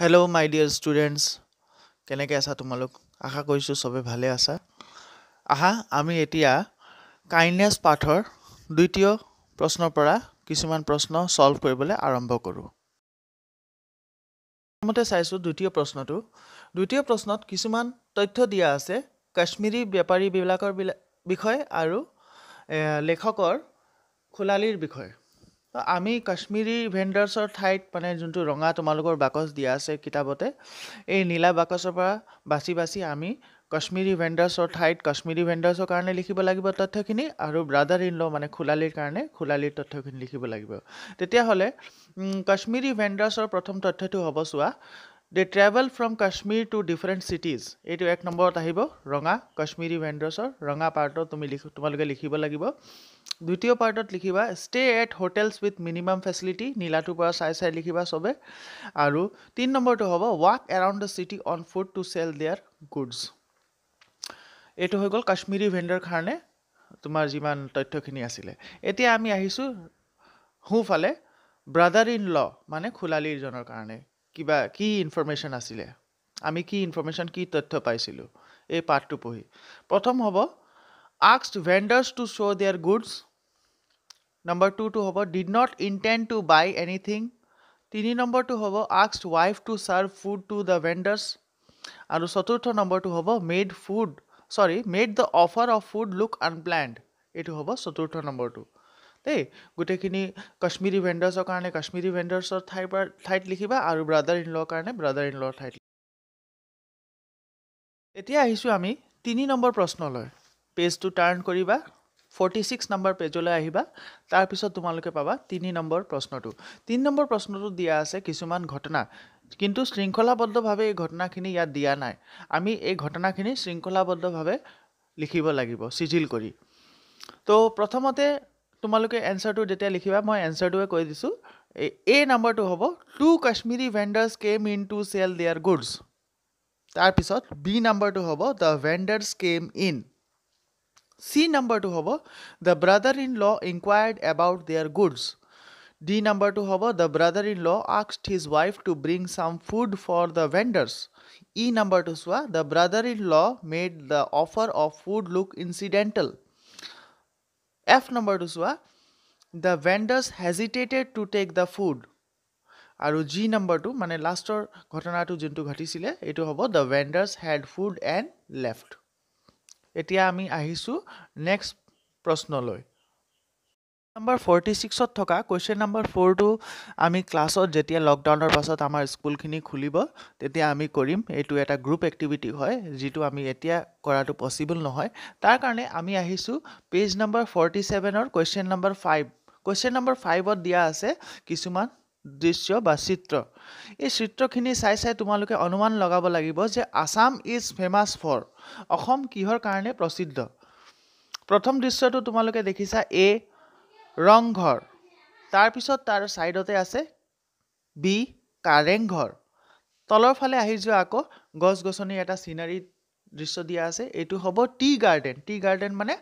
hello' মাই dear students কেনেকৈ আছা তোমালোক আশা কৰিছোঁ চবেই ভালে আছা আহা আমি এতিয়া কাইণ্ডনেছ পাঠৰ দ্বিতীয় প্ৰশ্নৰ পৰা কিছুমান প্ৰশ্ন ছল্ভ কৰিবলৈ আৰম্ভ কৰোঁ প্ৰথমতে চাইছোঁ দ্বিতীয় প্ৰশ্নটো দ্বিতীয় প্ৰশ্নত কিছুমান তথ্য দিয়া আছে কাশ্মীৰী বেপাৰীবিলাকৰ বিষয়ে আৰু লেখকৰ খোলালীৰ বিষয়ে আমি কাশ্মীৰী ভেণ্ডাৰ্ছৰ ঠাইত মানে যোনটো ৰঙা তোমালোকৰ বাকচ দিয়া আছে কিতাপতে এই নীলা বাকচৰ পৰা বাচি বাচি আমি কাশ্মীৰী ভেণ্ডাৰ্ছৰ ঠাইত কাশ্মীৰী ভেণ্ডাৰ্ছৰ কাৰণে লিখিব লাগিব তথ্যখিনি আৰু ব্ৰাদাৰ ইন ল' মানে খোলালিৰ কাৰণে খোলালিৰ তথ্যখিনি লিখিব লাগিব তেতিয়াহ'লে কাশ্মীৰী ভেণ্ডাৰ্ছৰ প্ৰথম তথ্যটো হ'ব চোৱা they travel from Kashmir to different cities এইটো এক নম্বৰত আহিব ৰঙা কাশ্মীৰী ভেণ্ডাৰ্ছৰ ৰঙা পাৰ্টত তুমি লিখ তোমালোকে লিখিব লাগিব দ্বিতীয় পাৰ্টত লিখিবা stay at hotels with minimum facility নীলাটো পৰা চাই চাই লিখিবা চবে আৰু তিনি নম্বৰটো হ'ব walk around the city on foot to sell their goods এইটো হৈ গ'ল কাশ্মীৰী ভেণ্ডাৰ কাৰণে তোমাৰ যিমান তথ্যখিনি আছিলে এতিয়া আমি আহিছোঁ সোঁফালে ব্ৰাদাৰ ইন ল মানে খোলালিৰজনৰ কাৰণে কিবা কি ইনফৰ্মেশ্যন আছিলে আমি কি ইনফৰ্মেশ্যন কি তথ্য পাইছিলোঁ এই পাঠটো পঢ়ি প্ৰথম হ'ব আক্সড vendors to show' their goods number টুটো হ'ব did not intend to buy anything তিনি নম্বৰটো হ'ব আক্সড wife to serve food to the vendors আৰু চতুৰ্থ নম্বৰটো হ'ব made food sorry made the offer of food look unplanned এইটো হ'ব চতুৰ্থ নম্বৰটো দেই গোটেইখিনি কাশ্মীৰী ভেণ্ডাৰ্ছৰ কাৰণে কাশ্মীৰী ভেণ্ডাৰ্ছৰ ঠাইৰ পৰা ঠাইত লিখিবা আৰু ব্ৰাদাৰ ইন লৰ কাৰণে ব্ৰাদাৰ ইন লৰ ঠাইত এতিয়া আহিছোঁ আমি তিনি নম্বৰ প্ৰশ্নলৈ পেজটো টাৰ্ণ কৰিবা ফৰ্টি ছিক্স নম্বৰ পেজলৈ আহিবা তাৰপিছত তোমালোকে পাবা তিনি নম্বৰ প্ৰশ্নটো তিনি নম্বৰ প্ৰশ্নটো দিয়া আছে কিছুমান ঘটনা কিন্তু শৃংখলাবদ্ধভাৱে এই ঘটনাখিনি ইয়াত দিয়া নাই আমি এই ঘটনাখিনি শৃংখলাবদ্ধভাৱে লিখিব লাগিব চিজিল কৰি তো প্ৰথমতে তোমালকে অ্যানসার টু জেটা লিখিবা মই অ্যানসার টু কই দিছু এ নাম্বার টু হবো two Kashmiri vendors came into sell their goods তার পিছত বি নাম্বার টু হবো the vendors came in C number to হবো the brother in law enquired about their goods D number to হবো the brother in law asked his wife to bring some food for the vendors E number to so the brother in law made the offer of food look incidental F নম্বৰটো চোৱা the vendors hesitated to take the food আৰু G নম্বৰটো মানে লাষ্টৰ ঘটনাটো যোনটো ঘটিছিলে এইটো হ'ব the vendors had food and left এতিয়া আমি আহিছোঁ নেক্সট প্ৰশ্নলৈ নম্বৰ ফৰ্টি ছিক্সত থকা কুৱেশ্যন নম্বৰ ফ'ৰটো আমি ক্লাছত যেতিয়া লকডাউনৰ পাছত আমাৰ স্কুলখিনি খুলিব তেতিয়া আমি কৰিম এইটো এটা গ্ৰুপ এক্টিভিটি হয় যিটো আমি এতিয়া কৰাটো পচিবল নহয় তাৰ কাৰণে আমি আহিছোঁ পেজ নম্বৰ ফৰ্টি ছেভেনৰ question number five question number ফাইভত দিয়া আছে কিছুমান দৃশ্য বা চিত্ৰ এই চিত্ৰখিনি চাই চাই তোমালোকে অনুমান লগাব লাগিব যে Assam is famous for Assam কিহৰ কাৰণে প্ৰসিদ্ধ প্ৰথম দৃশ্যটো তোমালোকে দেখিছা এ ৰংঘৰ তাৰপিছত তাৰ ছাইডতে আছে বি কাৰেংঘৰ তলৰ ফালে আহি যোৱা আকৌ গছ গছনিৰ এটা চিনাৰী দৃশ্য দিয়া আছে এইটো হ'ব টি গাৰ্ডেন টি গাৰ্ডেন মানে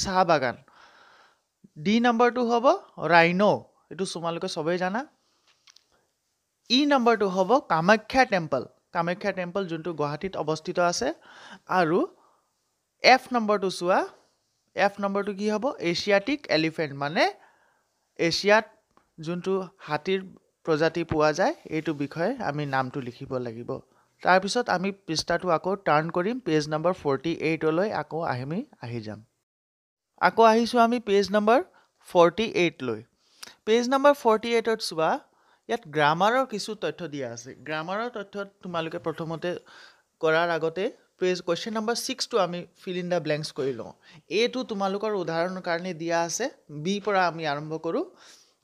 চাহ বাগান ডি নম্বৰটো হ'ব ৰাইনো এইটো তোমালোকে চবেই জানা ই নম্বৰটো হ'ব কামাখ্যা টেম্পল কামাখ্যা টেম্পল যোনটো গুৱাহাটীত অৱস্থিত আছে আৰু এফ নম্বৰটো চোৱা এফ নম্বৰটো কি হ'ব এছিয়াটিক এলিফেণ্ট মানে এছিয়াত যোনটো হাতীৰ প্ৰজাতি পোৱা যায় এইটো বিষয়ে আমি নামটো লিখিব লাগিব তাৰপিছত আমি পৃষ্ঠাটো আকৌ টাৰ্ণ কৰিম পেজ নম্বৰ ফৰ্টি এইটলৈ আকৌ আহিমি আহি যাম আকৌ আহিছোঁ আমি পেজ নম্বৰ ফৰ্টি এইটলৈ পেজ নম্বৰ ফৰ্টি এইটত চোৱা ইয়াত গ্ৰামাৰৰ কিছু তথ্য দিয়া আছে গ্ৰামাৰৰ তথ্য তোমালোকে প্ৰথমতে কৰাৰ আগতে পেজ কুৱেশ্যন নাম্বাৰ ছিক্সটো আমি ফিল ইন দ্য ব্লেংকছ কৰি লওঁ এইটো তোমালোকৰ উদাহৰণৰ কাৰণে দিয়া আছে বিৰ পৰা আমি আৰম্ভ কৰোঁ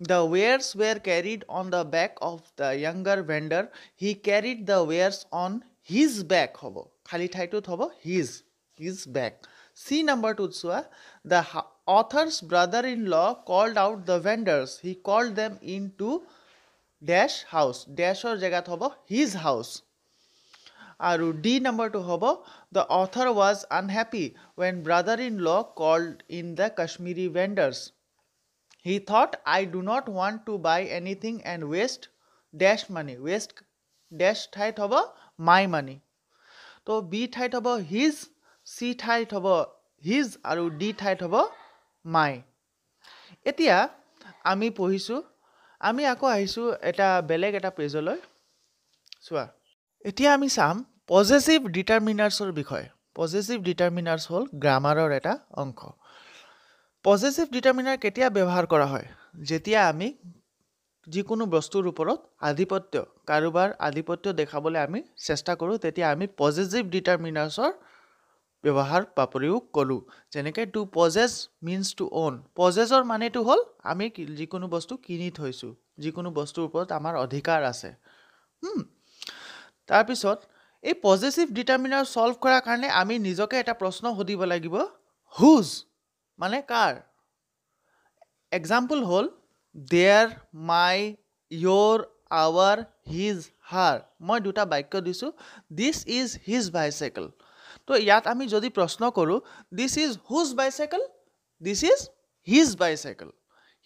the wares were carried on the back of the younger vendor he carried the wares on his back হ'ব খালী ঠাইটোত হ'ব হিজ হিজ বেক চি নম্বৰটোত চোৱা the author's brother in law called out the vendors he called them in to dash house ডেছৰ জেগাত হ'ব his house আৰু ডি নম্বৰটো হ'ব the author was unhappy when brother in law called in the Kashmiri ভেণ্ডাৰ্ছ he thought I do not want to buy anything and waste dash money waste dash ঠাইত হ'ব মাই মানি তো B ঠাইত হ'ব হিজ চি ঠাইত হ'ব হিজ আৰু ডি ঠাইত হ'ব মাই এতিয়া আমি পঢ়িছোঁ আমি আকৌ আহিছোঁ এটা বেলেগ এটা পেজলৈ চোৱা এতিয়া আমি চাম পজিটিভ ডিটাৰমিনাৰ্ছৰ বিষয়ে পজিটিভ ডিটাৰমিনাৰ্ছ হ'ল গ্ৰামাৰৰ এটা অংশ পজিটিভ ডিটাৰমিনাৰ কেতিয়া ব্যৱহাৰ কৰা হয় যেতিয়া আমি যিকোনো বস্তুৰ ওপৰত আধিপত্য কাৰোবাৰ আধিপত্য দেখাবলৈ আমি চেষ্টা কৰোঁ তেতিয়া আমি পজিটিভ ডিটাৰমিনাৰ্ছৰ ব্যৱহাৰ বা প্ৰয়োগ কৰোঁ যেনেকৈ to possess means to own পজেজৰ মানেটো হ'ল আমি যিকোনো বস্তু কিনি থৈছোঁ যিকোনো বস্তুৰ ওপৰত আমাৰ অধিকাৰ আছে তাৰপিছত এই পজিটিভ ডিটাৰমিনাৰ ছল্ভ কৰাৰ কাৰণে আমি নিজকে এটা প্ৰশ্ন সুধিব লাগিব হুজ মানে কাৰ এক্সাম্পল হ'ল their my your our his her মই দুটা বাক্য দিছোঁ দিছ ইজ হিজ বাইচাইকেল তো ইয়াত আমি যদি প্ৰশ্ন কৰোঁ this is whose bicycle this is his bicycle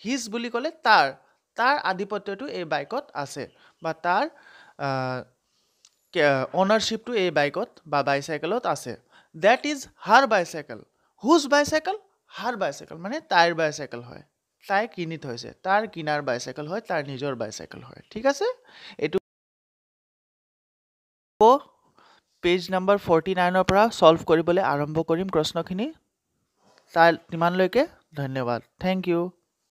his বুলি ক'লে তাৰ তাৰ আধিপত্যটো এই বাইকত আছে বা তাৰ অ'নাৰশ্বিপটো এই বাইকত বা বাইচাইকেলত আছে that is her bicycle whose bicycle her bicycle মানে তাইৰ বাইচাইকেল হয় তাই কিনি থৈছে তাৰ কিনাৰ বাইচাইকেল হয় তাৰ নিজৰ বাইচাইকেল হয় ঠিক আছে এইটো পেজ নাম্বাৰ ফৰ্টি নাইনৰ পৰা ছল্ভ কৰিবলৈ আৰম্ভ কৰিম প্ৰশ্নখিনি তাৰ ইমানলৈকে ধন্যবাদ থেংক ইউ